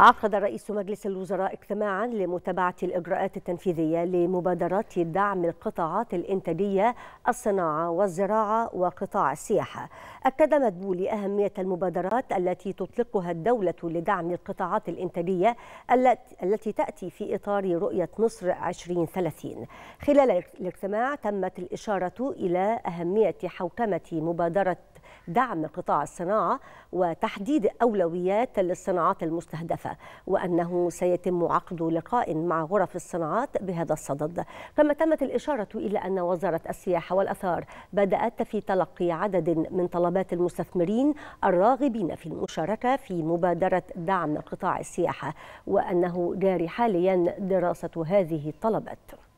عقد رئيس مجلس الوزراء اجتماعا لمتابعة الإجراءات التنفيذية لمبادرات دعم القطاعات الإنتاجية الصناعة والزراعة وقطاع السياحة أكد مدبولي أهمية المبادرات التي تطلقها الدولة لدعم القطاعات الإنتاجية التي تأتي في إطار رؤية مصر 2030 خلال الاجتماع تمت الإشارة إلى أهمية حوكمة مبادرة دعم قطاع الصناعة وتحديد أولويات للصناعات المستهدفة وأنه سيتم عقد لقاء مع غرف الصناعات بهذا الصدد كما تمت الإشارة إلى أن وزارة السياحة والأثار بدأت في تلقي عدد من طلبات المستثمرين الراغبين في المشاركة في مبادرة دعم قطاع السياحة وأنه جاري حاليا دراسة هذه الطلبات